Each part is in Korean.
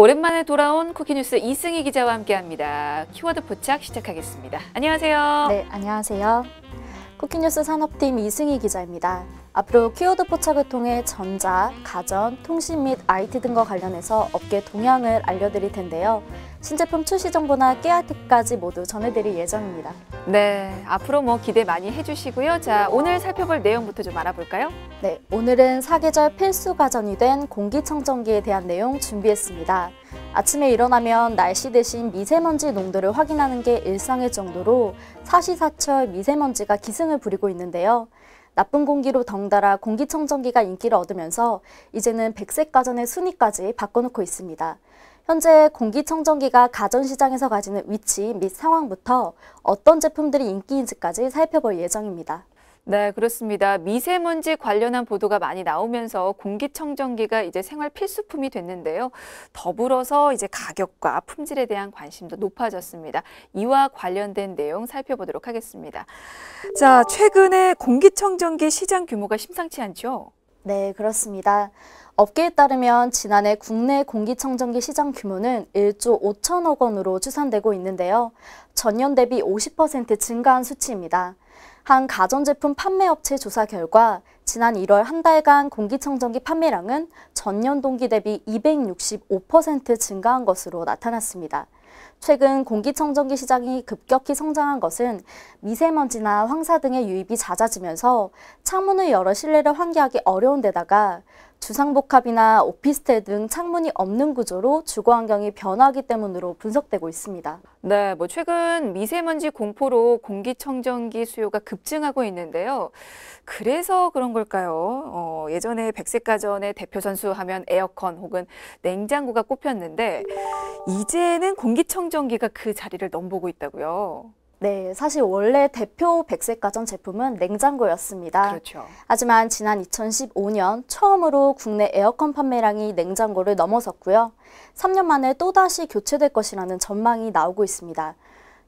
오랜만에 돌아온 쿠키뉴스 이승희 기자와 함께합니다. 키워드 포착 시작하겠습니다. 안녕하세요. 네, 안녕하세요. 쿠키뉴스 산업팀 이승희 기자입니다. 앞으로 키워드 포착을 통해 전자, 가전, 통신 및 IT 등과 관련해서 업계 동향을 알려드릴 텐데요. 신제품 출시 정보나 깨알 팁까지 모두 전해드릴 예정입니다. 네, 앞으로 뭐 기대 많이 해주시고요. 자, 오늘 살펴볼 내용부터 좀 알아볼까요? 네, 오늘은 사계절 필수 가전이 된 공기청정기에 대한 내용 준비했습니다. 아침에 일어나면 날씨 대신 미세먼지 농도를 확인하는 게 일상일 정도로 사시사철 미세먼지가 기승을 부리고 있는데요. 나쁜 공기로 덩달아 공기청정기가 인기를 얻으면서 이제는 백색 가전의 순위까지 바꿔놓고 있습니다. 현재 공기청정기가 가전시장에서 가지는 위치 및 상황부터 어떤 제품들이 인기인지까지 살펴볼 예정입니다. 네, 그렇습니다. 미세먼지 관련한 보도가 많이 나오면서 공기청정기가 이제 생활 필수품이 됐는데요. 더불어서 이제 가격과 품질에 대한 관심도 높아졌습니다. 이와 관련된 내용 살펴보도록 하겠습니다. 자, 최근에 공기청정기 시장 규모가 심상치 않죠? 네, 그렇습니다. 업계에 따르면 지난해 국내 공기청정기 시장 규모는 1조 5천억 원으로 추산되고 있는데요. 전년 대비 50% 증가한 수치입니다. 한 가전제품 판매업체 조사 결과 지난 1월 한 달간 공기청정기 판매량은 전년 동기 대비 265% 증가한 것으로 나타났습니다. 최근 공기청정기 시장이 급격히 성장한 것은 미세먼지나 황사 등의 유입이 잦아지면서 창문을 열어 실내를 환기하기 어려운 데다가 주상복합이나 오피스텔 등 창문이 없는 구조로 주거 환경이 변화하기 때문으로 분석되고 있습니다. 네, 뭐 최근 미세먼지 공포로 공기청정기 수요가 급증하고 있는데요. 그래서 그런 걸까요? 어, 예전에 백색가전의 대표 선수 하면 에어컨 혹은 냉장고가 꼽혔는데 이제는 공기청정기가 그 자리를 넘보고 있다고요. 네, 사실 원래 대표 백색 가전 제품은 냉장고였습니다. 그렇죠. 하지만 지난 2015년 처음으로 국내 에어컨 판매량이 냉장고를 넘어섰고요. 3년 만에 또다시 교체될 것이라는 전망이 나오고 있습니다.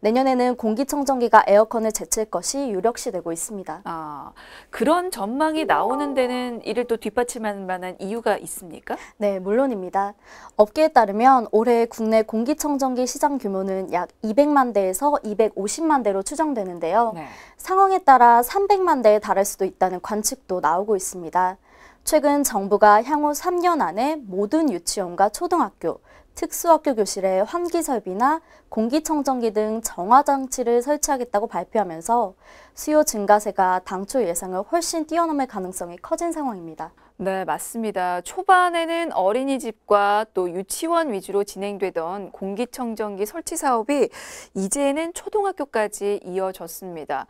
내년에는 공기청정기가 에어컨을 제칠 것이 유력시되고 있습니다. 아, 그런 전망이 나오는 데는 이를 또 뒷받침할 만한 이유가 있습니까? 네, 물론입니다. 업계에 따르면 올해 국내 공기청정기 시장 규모는 약 200만 대에서 250만 대로 추정되는데요. 네. 상황에 따라 300만 대에 달할 수도 있다는 관측도 나오고 있습니다. 최근 정부가 향후 3년 안에 모든 유치원과 초등학교, 특수학교 교실에 환기설비나 공기청정기 등 정화장치를 설치하겠다고 발표하면서 수요 증가세가 당초 예상을 훨씬 뛰어넘을 가능성이 커진 상황입니다. 네, 맞습니다. 초반에는 어린이집과 또 유치원 위주로 진행되던 공기청정기 설치 사업이 이제는 초등학교까지 이어졌습니다.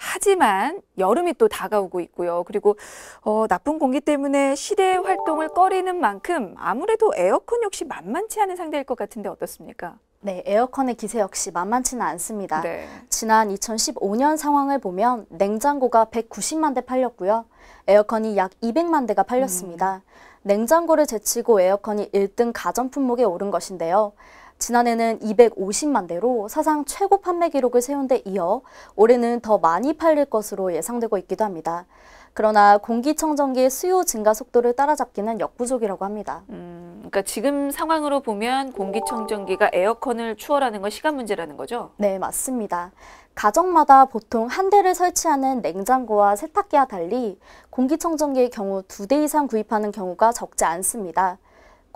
하지만 여름이 또 다가오고 있고요. 그리고 어, 나쁜 공기 때문에 실외 활동을 꺼리는 만큼 아무래도 에어컨 역시 만만치 않은 상대일 것 같은데 어떻습니까? 네, 에어컨의 기세 역시 만만치는 않습니다. 네. 지난 2015년 상황을 보면 냉장고가 190만 대 팔렸고요. 에어컨이 약 200만 대가 팔렸습니다. 음. 냉장고를 제치고 에어컨이 1등 가전 품목에 오른 것인데요. 지난해는 250만 대로 사상 최고 판매 기록을 세운 데 이어 올해는 더 많이 팔릴 것으로 예상되고 있기도 합니다. 그러나 공기청정기의 수요 증가 속도를 따라잡기는 역부족이라고 합니다. 음, 그러니까 지금 상황으로 보면 공기청정기가 에어컨을 추월하는 건 시간 문제라는 거죠? 네, 맞습니다. 가정마다 보통 한 대를 설치하는 냉장고와 세탁기와 달리 공기청정기의 경우 두 대 이상 구입하는 경우가 적지 않습니다.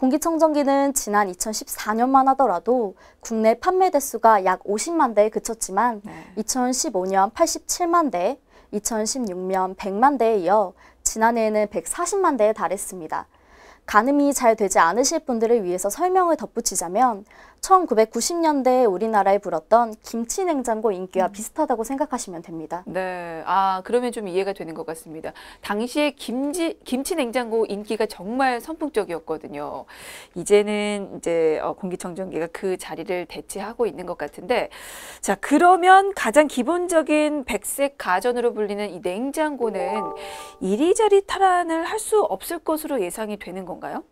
공기청정기는 지난 2014년만 하더라도 국내 판매 대수가 약 50만 대에 그쳤지만 네. 2015년 87만 대, 2016년 100만 대에 이어 지난해에는 140만 대에 달했습니다. 가늠이 잘 되지 않으실 분들을 위해서 설명을 덧붙이자면 1990년대에 우리나라에 불었던 김치 냉장고 인기와 음. 비슷하다고 생각하시면 됩니다. 네, 아 그러면 좀 이해가 되는 것 같습니다. 당시에 김치 김치 냉장고 인기가 정말 선풍적이었거든요. 이제는 이제 어, 공기청정기가 그 자리를 대체하고 있는 것 같은데, 자 그러면 가장 기본적인 백색 가전으로 불리는 이 냉장고는 이리저리 탈환을 할 수 없을 것으로 예상이 되는 건가요?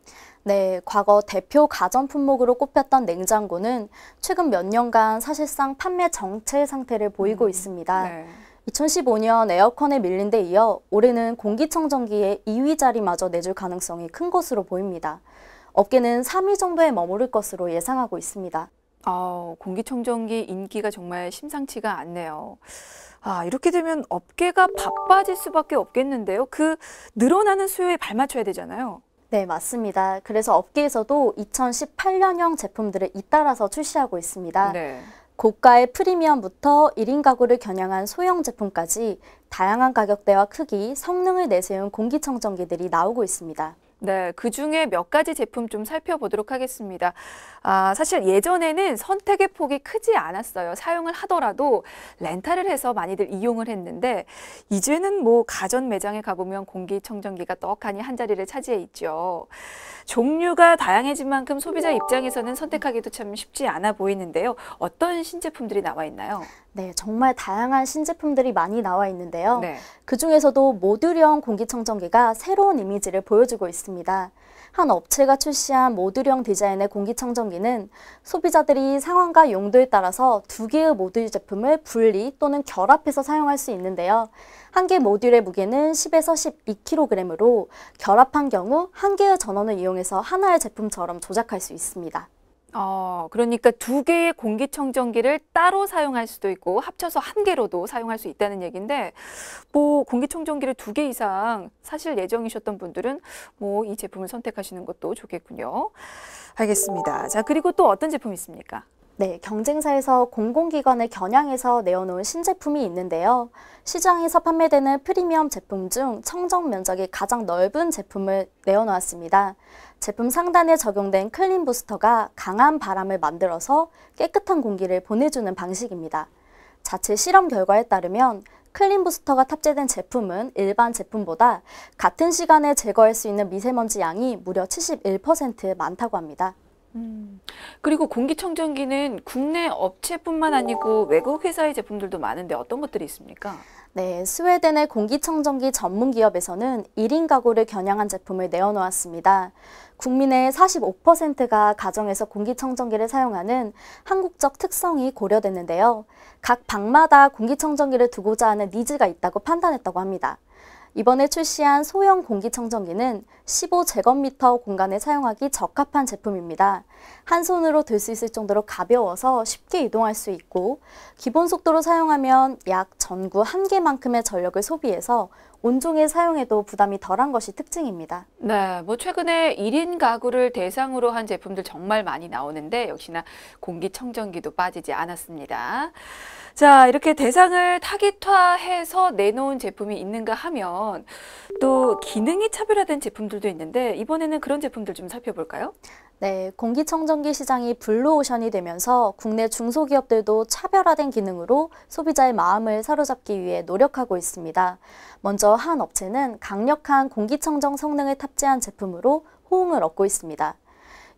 네, 과거 대표 가전 품목으로 꼽혔던 냉장고는 최근 몇 년간 사실상 판매 정체 상태를 보이고 음, 있습니다. 네. 2015년 에어컨에 밀린 데 이어 올해는 공기청정기의 2위 자리마저 내줄 가능성이 큰 것으로 보입니다. 업계는 3위 정도에 머무를 것으로 예상하고 있습니다. 아, 공기청정기 인기가 정말 심상치가 않네요. 아, 이렇게 되면 업계가 바빠질 수밖에 없겠는데요. 그 늘어나는 수요에 발맞춰야 되잖아요. 네, 맞습니다. 그래서 업계에서도 2018년형 제품들을 잇따라서 출시하고 있습니다. 네. 고가의 프리미엄부터 1인 가구를 겨냥한 소형 제품까지 다양한 가격대와 크기, 성능을 내세운 공기청정기들이 나오고 있습니다. 네, 그 중에 몇 가지 제품 좀 살펴보도록 하겠습니다. 아, 사실 예전에는 선택의 폭이 크지 않았어요. 사용을 하더라도 렌탈을 해서 많이들 이용을 했는데 이제는 뭐 가전 매장에 가보면 공기청정기가 떡하니 한자리를 차지해 있죠. 종류가 다양해진 만큼 소비자 입장에서는 선택하기도 참 쉽지 않아 보이는데요. 어떤 신제품들이 나와 있나요? 네, 정말 다양한 신제품들이 많이 나와 있는데요. 네. 그 중에서도 모듈형 공기청정기가 새로운 이미지를 보여주고 있습니다. 한 업체가 출시한 모듈형 디자인의 공기청정기는 소비자들이 상황과 용도에 따라서 두 개의 모듈 제품을 분리 또는 결합해서 사용할 수 있는데요. 한 개 모듈의 무게는 10에서 12kg으로 결합한 경우 한 개의 전원을 이용해서 하나의 제품처럼 조작할 수 있습니다. 어, 그러니까 두 개의 공기청정기를 따로 사용할 수도 있고 합쳐서 한 개로도 사용할 수 있다는 얘기인데 뭐 공기청정기를 두 개 이상 사실 예정이셨던 분들은 뭐 이 제품을 선택하시는 것도 좋겠군요. 알겠습니다. 자, 그리고 또 어떤 제품이 있습니까? 네, 경쟁사에서 공공기관을 겨냥해서 내어놓은 신제품이 있는데요. 시장에서 판매되는 프리미엄 제품 중 청정 면적이 가장 넓은 제품을 내어놓았습니다. 제품 상단에 적용된 클린 부스터가 강한 바람을 만들어서 깨끗한 공기를 보내주는 방식입니다. 자체 실험 결과에 따르면 클린 부스터가 탑재된 제품은 일반 제품보다 같은 시간에 제거할 수 있는 미세먼지 양이 무려 71% 많다고 합니다. 그리고 공기청정기는 국내 업체뿐만 아니고 외국 회사의 제품들도 많은데 어떤 것들이 있습니까? 네, 스웨덴의 공기청정기 전문 기업에서는 1인 가구를 겨냥한 제품을 내어놓았습니다. 국민의 45%가 가정에서 공기청정기를 사용하는 한국적 특성이 고려됐는데요. 각 방마다 공기청정기를 두고자 하는 니즈가 있다고 판단했다고 합니다. 이번에 출시한 소형 공기청정기는 15제곱미터 공간에 사용하기 적합한 제품입니다. 한 손으로 들 수 있을 정도로 가벼워서 쉽게 이동할 수 있고 기본 속도로 사용하면 약 전구 한 개만큼의 전력을 소비해서 온종일 사용해도 부담이 덜한 것이 특징입니다. 네, 뭐 최근에 1인 가구를 대상으로 한 제품들 정말 많이 나오는데 역시나 공기청정기도 빠지지 않았습니다. 자, 이렇게 대상을 타깃화해서 내놓은 제품이 있는가 하면 보면 또 기능이 차별화된 제품들도 있는데 이번에는 그런 제품들 좀 살펴볼까요? 네, 공기청정기 시장이 블루오션이 되면서 국내 중소기업들도 차별화된 기능으로 소비자의 마음을 사로잡기 위해 노력하고 있습니다. 먼저 한 업체는 강력한 공기청정 성능을 탑재한 제품으로 호응을 얻고 있습니다.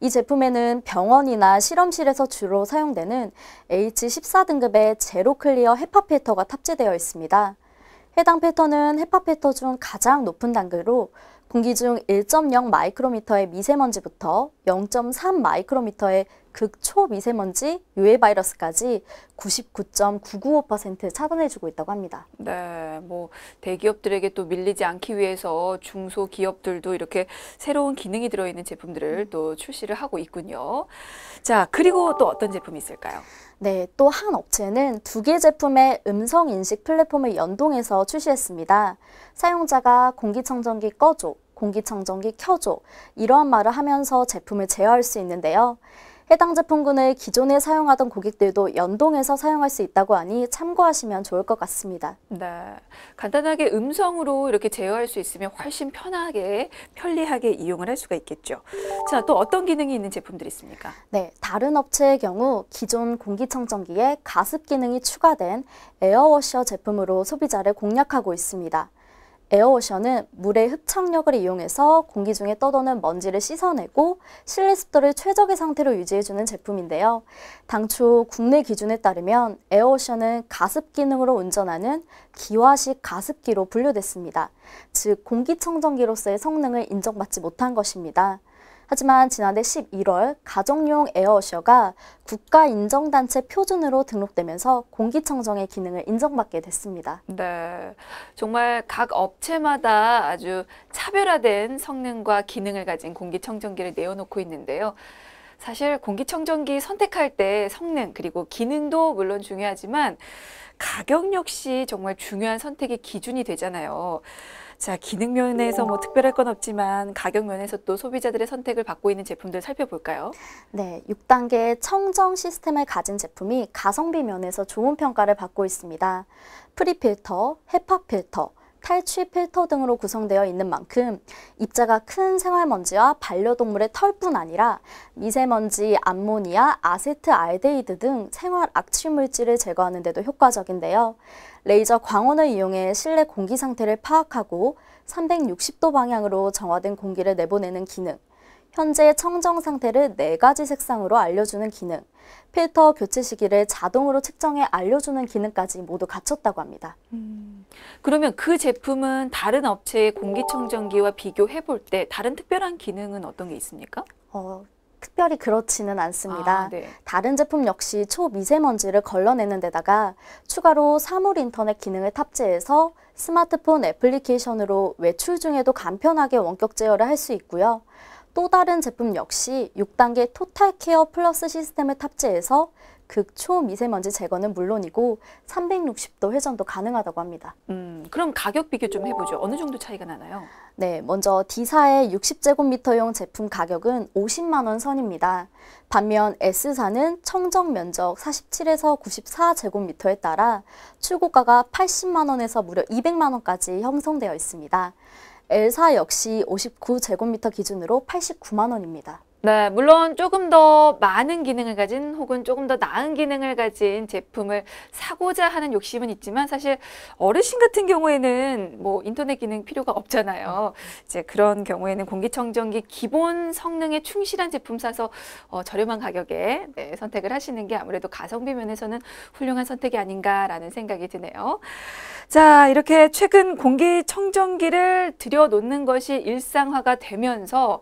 이 제품에는 병원이나 실험실에서 주로 사용되는 H14 등급의 제로 클리어 헤파 필터가 탑재되어 있습니다. 해당 패턴은 헤파 패터중 가장 높은 단계로 공기 중 1.0 마이크로미터의 미세먼지부터 0.3 마이크로미터의 극초미세먼지, 유해바이러스까지 99.995% 차단해주고 있다고 합니다. 네, 뭐 대기업들에게 또 밀리지 않기 위해서 중소기업들도 이렇게 새로운 기능이 들어있는 제품들을 또 출시를 하고 있군요. 자, 그리고 또 어떤 제품이 있을까요? 네, 또 한 업체는 두 개 제품의 음성 인식 플랫폼을 연동해서 출시했습니다. 사용자가 공기청정기 꺼줘, 공기청정기 켜줘 이러한 말을 하면서 제품을 제어할 수 있는데요. 해당 제품군을 기존에 사용하던 고객들도 연동해서 사용할 수 있다고 하니 참고하시면 좋을 것 같습니다. 네, 간단하게 음성으로 이렇게 제어할 수 있으면 훨씬 편하게 편리하게 이용을 할 수가 있겠죠. 자, 또 어떤 기능이 있는 제품들이 있습니까? 네, 다른 업체의 경우 기존 공기청정기에 가습 기능이 추가된 에어워셔 제품으로 소비자를 공략하고 있습니다. 에어오션은 물의 흡착력을 이용해서 공기 중에 떠도는 먼지를 씻어내고 실내 습도를 최적의 상태로 유지해주는 제품인데요. 당초 국내 기준에 따르면 에어오션은 가습 기능으로 운전하는 기화식 가습기로 분류됐습니다. 즉 공기청정기로서의 성능을 인정받지 못한 것입니다. 하지만 지난해 11월 가정용 에어워셔가 국가 인정단체 표준으로 등록되면서 공기청정의 기능을 인정받게 됐습니다. 네, 정말 각 업체마다 아주 차별화된 성능과 기능을 가진 공기청정기를 내어놓고 있는데요. 사실 공기청정기 선택할 때 성능 그리고 기능도 물론 중요하지만 가격 역시 정말 중요한 선택의 기준이 되잖아요. 자, 기능 면에서 뭐 특별할 건 없지만 가격 면에서 또 소비자들의 선택을 받고 있는 제품들 살펴볼까요? 네, 6단계 청정 시스템을 가진 제품이 가성비 면에서 좋은 평가를 받고 있습니다. 프리필터, 헤파 필터, 탈취 필터 등으로 구성되어 있는 만큼 입자가 큰 생활먼지와 반려동물의 털뿐 아니라 미세먼지, 암모니아, 아세트알데히드 등 생활 악취물질을 제거하는 데도 효과적인데요. 레이저 광원을 이용해 실내 공기 상태를 파악하고 360도 방향으로 정화된 공기를 내보내는 기능, 현재의 청정 상태를 4가지 색상으로 알려주는 기능, 필터 교체 시기를 자동으로 측정해 알려주는 기능까지 모두 갖췄다고 합니다. 음, 그러면 그 제품은 다른 업체의 공기청정기와 비교해 볼 때 다른 특별한 기능은 어떤 게 있습니까? 어, 특별히 그렇지는 않습니다. 아, 네. 다른 제품 역시 초미세먼지를 걸러내는 데다가 추가로 사물 인터넷 기능을 탑재해서 스마트폰 애플리케이션으로 외출 중에도 간편하게 원격 제어를 할 수 있고요. 또 다른 제품 역시 6단계 토탈 케어 플러스 시스템을 탑재해서 극초 미세먼지 제거는 물론이고 360도 회전도 가능하다고 합니다. 음, 그럼 가격 비교 좀 해보죠. 어느 정도 차이가 나나요? 네, 먼저 D사의 60제곱미터용 제품 가격은 50만 원 선입니다. 반면 S사는 청정 면적 47에서 94제곱미터에 따라 출고가가 80만 원에서 무려 200만 원까지 형성되어 있습니다. 엘사 역시 59제곱미터 기준으로 89만 원입니다. 네, 물론 조금 더 많은 기능을 가진 혹은 조금 더 나은 기능을 가진 제품을 사고자 하는 욕심은 있지만 사실 어르신 같은 경우에는 뭐 인터넷 기능 필요가 없잖아요. 이제 그런 경우에는 공기청정기 기본 성능에 충실한 제품 사서 어, 저렴한 가격에 네, 선택을 하시는 게 아무래도 가성비 면에서는 훌륭한 선택이 아닌가라는 생각이 드네요. 자, 이렇게 최근 공기청정기를 들여놓는 것이 일상화가 되면서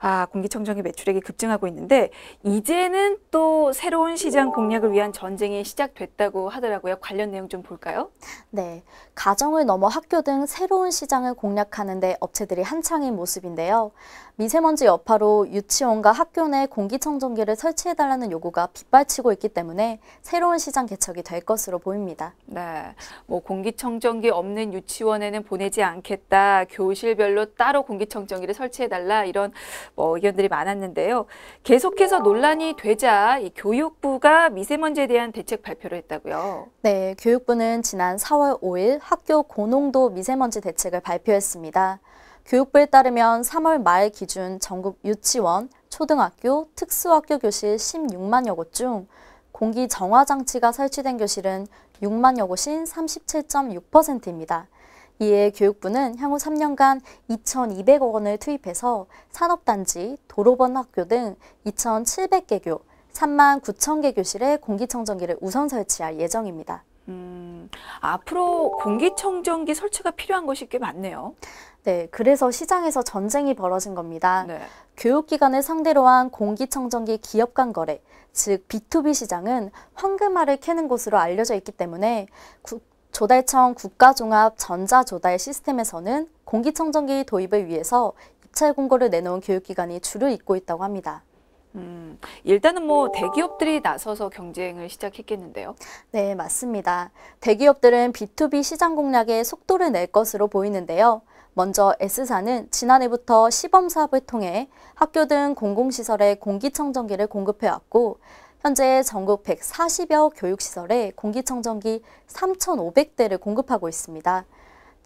아, 공기청정기 매출액이 급증하고 있는데 이제는 또 새로운 시장 공략을 위한 전쟁이 시작됐다고 하더라고요. 관련 내용 좀 볼까요? 네, 가정을 넘어 학교 등 새로운 시장을 공략하는데 업체들이 한창인 모습인데요. 미세먼지 여파로 유치원과 학교 내 공기청정기를 설치해달라는 요구가 빗발치고 있기 때문에 새로운 시장 개척이 될 것으로 보입니다. 네, 뭐 공기청정기 없는 유치원에는 보내지 않겠다, 교실별로 따로 공기청정기를 설치해달라 이런 뭐 의견들이 많았는데요. 계속해서 논란이 되자 교육부가 미세먼지에 대한 대책 발표를 했다고요. 네, 교육부는 지난 4월 5일 학교 고농도 미세먼지 대책을 발표했습니다. 교육부에 따르면 3월 말 기준 전국 유치원, 초등학교, 특수학교 교실 16만여 곳 중 공기 정화 장치가 설치된 교실은 6만여 곳인 37.6%입니다. 이에 교육부는 향후 3년간 2,200억 원을 투입해서 산업단지, 도로변 학교 등 2,700개 교, 3만 9천 개 교실에 공기청정기를 우선 설치할 예정입니다. 음, 앞으로 공기청정기 설치가 필요한 것이 꽤 많네요. 네, 그래서 시장에서 전쟁이 벌어진 겁니다. 네. 교육기관을 상대로 한 공기청정기 기업 간 거래, 즉 B2B 시장은 황금알을 캐는 곳으로 알려져 있기 때문에 국, 조달청 국가종합 전자조달 시스템에서는 공기청정기 도입을 위해서 입찰 공고를 내놓은 교육기관이 주을 잇고 있다고 합니다. 음, 일단은 뭐 대기업들이 나서서 경쟁을 시작했겠는데요. 네, 맞습니다. 대기업들은 B2B 시장 공략에 속도를 낼 것으로 보이는데요. 먼저 S사는 지난해부터 시범 사업을 통해 학교 등 공공시설에 공기청정기를 공급해왔고 현재 전국 140여 교육시설에 공기청정기 3,500대를 공급하고 있습니다.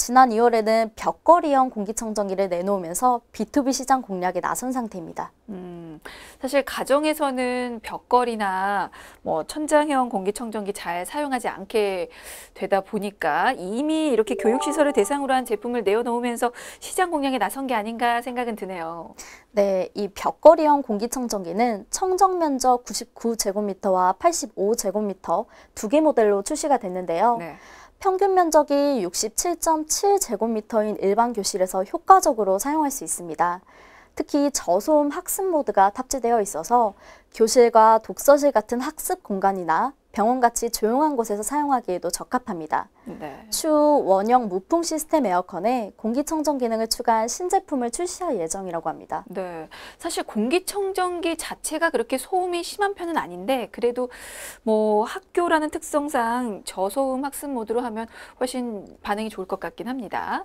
지난 2월에는 벽걸이형 공기청정기를 내놓으면서 B2B 시장 공략에 나선 상태입니다. 음, 사실 가정에서는 벽걸이나 뭐 천장형 공기청정기 잘 사용하지 않게 되다 보니까 이미 이렇게 교육시설을 대상으로 한 제품을 내어놓으면서 시장 공략에 나선 게 아닌가 생각은 드네요. 네, 이 벽걸이형 공기청정기는 청정 면적 99제곱미터와 85제곱미터 두 개 모델로 출시가 됐는데요. 네. 평균 면적이 67.7제곱미터인 일반 교실에서 효과적으로 사용할 수 있습니다. 특히 저소음 학습 모드가 탑재되어 있어서 교실과 독서실 같은 학습 공간이나 병원같이 조용한 곳에서 사용하기에도 적합합니다. 네. 추후 원형 무풍 시스템 에어컨에 공기청정 기능을 추가한 신제품을 출시할 예정이라고 합니다. 네, 사실 공기청정기 자체가 그렇게 소음이 심한 편은 아닌데 그래도 뭐 학교라는 특성상 저소음 학습 모드로 하면 훨씬 반응이 좋을 것 같긴 합니다.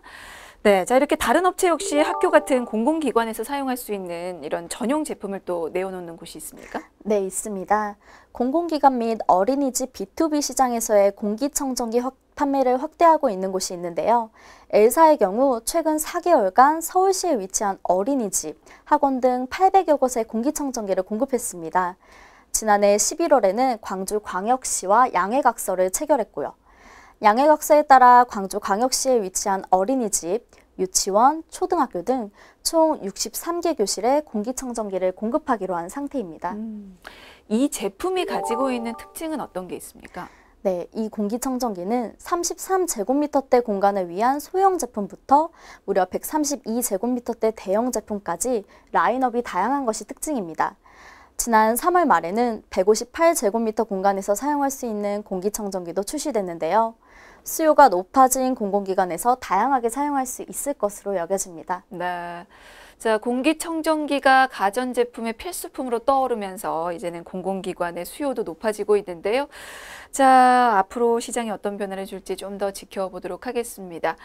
네, 자 이렇게 다른 업체 역시 학교 같은 공공기관에서 사용할 수 있는 이런 전용 제품을 또 내어놓는 곳이 있습니까? 네, 있습니다. 공공기관 및 어린이집 B2B 시장에서의 공기청정기 확, 판매를 확대하고 있는 곳이 있는데요. 엘사의 경우 최근 4개월간 서울시에 위치한 어린이집, 학원 등 800여 곳의 공기청정기를 공급했습니다. 지난해 11월에는 광주 광역시와 양해각서를 체결했고요. 양해각서에 따라 광주광역시에 위치한 어린이집, 유치원, 초등학교 등 총 63개 교실에 공기청정기를 공급하기로 한 상태입니다. 음, 이 제품이 가지고 있는 특징은 어떤 게 있습니까? 네, 이 공기청정기는 33제곱미터대 공간을 위한 소형 제품부터 무려 132제곱미터대 대형 제품까지 라인업이 다양한 것이 특징입니다. 지난 3월 말에는 158제곱미터 공간에서 사용할 수 있는 공기청정기도 출시됐는데요. 수요가 높아진 공공기관에서 다양하게 사용할 수 있을 것으로 여겨집니다. 네. 자, 공기청정기가 가전제품의 필수품으로 떠오르면서 이제는 공공기관의 수요도 높아지고 있는데요. 자, 앞으로 시장이 어떤 변화를 줄지 좀 더 지켜보도록 하겠습니다.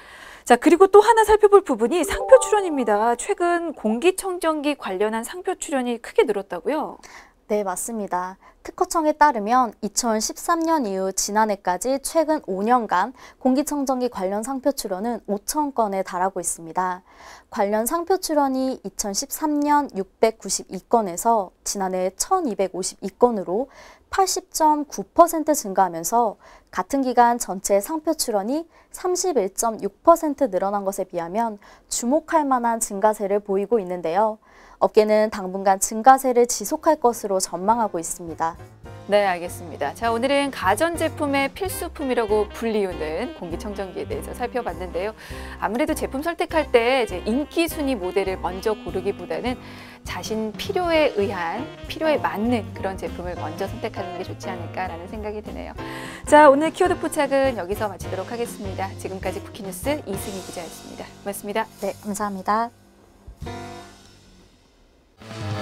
자, 그리고 또 하나 살펴볼 부분이 상표 출원입니다. 최근 공기청정기 관련한 상표 출원이 크게 늘었다고요? 네, 맞습니다. 특허청에 따르면 2013년 이후 지난해까지 최근 5년간 공기청정기 관련 상표 출원은 5천 건에 달하고 있습니다. 관련 상표 출원이 2013년 692건에서 지난해 1252건으로 80.9% 증가하면서 같은 기간 전체 상표 출원이 31.6% 늘어난 것에 비하면 주목할 만한 증가세를 보이고 있는데요. 업계는 당분간 증가세를 지속할 것으로 전망하고 있습니다. 네, 알겠습니다. 자, 오늘은 가전제품의 필수품이라고 불리우는 공기청정기에 대해서 살펴봤는데요. 아무래도 제품 선택할 때 이제 인기 순위 모델을 먼저 고르기보다는 자신 필요에 의한, 필요에 맞는 그런 제품을 먼저 선택하는 게 좋지 않을까라는 생각이 드네요. 자, 오늘 키워드 포착은 여기서 마치도록 하겠습니다. 지금까지 쿠키뉴스 이승희 기자였습니다. 고맙습니다. 네, 감사합니다. Thank you.